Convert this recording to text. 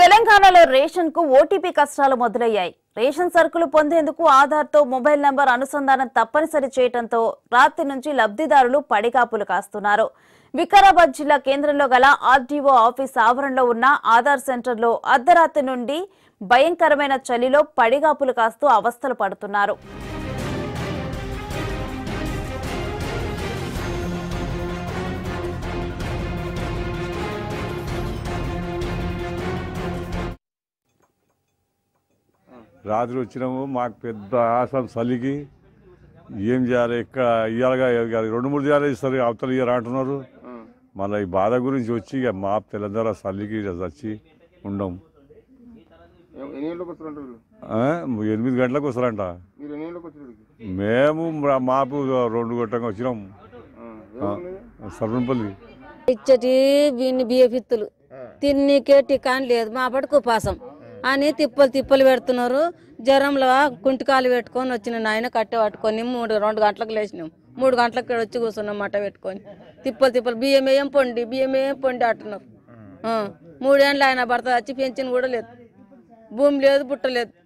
తెలంగాణలో రేషన్ కు ఓటీపీ కష్టాలు మొదలయ్యాయి రేషన్ సరుకులు పొందేందుకు ఆధార్తో మొబైల్ నంబర్ అనుసంధానం తప్పనిసరి చేయడంతో రాత్రి నుంచి లబ్ధిదారులు పడికాపులు కాస్తున్నారు వికారాబాద్ జిల్లా కేంద్రంలో గల ఆర్డీఓ ఆఫీస్ ఆవరణలో ఉన్న ఆధార్ సెంటర్లో అర్ధరాత్రి నుండి భయంకరమైన చలిలో పడిగాపులు కాస్తూ అవస్థలు పడుతున్నారు రాత్రి వచ్చినాము మాకు పెద్ద ఆసం చలికి ఏం చేయాలి ఇక్కడ ఇవ్వాలిగా రెండు మూడు చేయాలి ఇస్తారు అవతల ఇయర్ అంటున్నారు మళ్ళీ ఈ బాధ గురించి వచ్చి ఇక మా తెలంగాణ చలికి వచ్చి ఉండం ఎనిమిది గంటలకు వస్తారంట మేము మాపు రెండు గంటలకు వచ్చినాము సర్వంపల్లి ఇచ్చటి బియ్య పిత్తులు తిన్నికే టికాన్ లేదు మా పాటు ఉపాసం అని తిప్పలు తిప్పలు పెడుతున్నారు జ్వరంలో కుంటికాలు పెట్టుకొని వచ్చిన ఆయన కట్టె పట్టుకొని మూడు రెండు గంటలకు లేచినాం మూడు గంటలకు వచ్చి కూర్చున్నాం మట పెట్టుకొని తిప్పలు తిప్పలు బియ్యం ఏం పొండి బియ్యం ఏం పొండి అంటున్నారు మూడేళ్ళు ఆయన భర్త వచ్చి పెంచిన కూడా లేదు భూమి లేదు పుట్టలేదు లేదు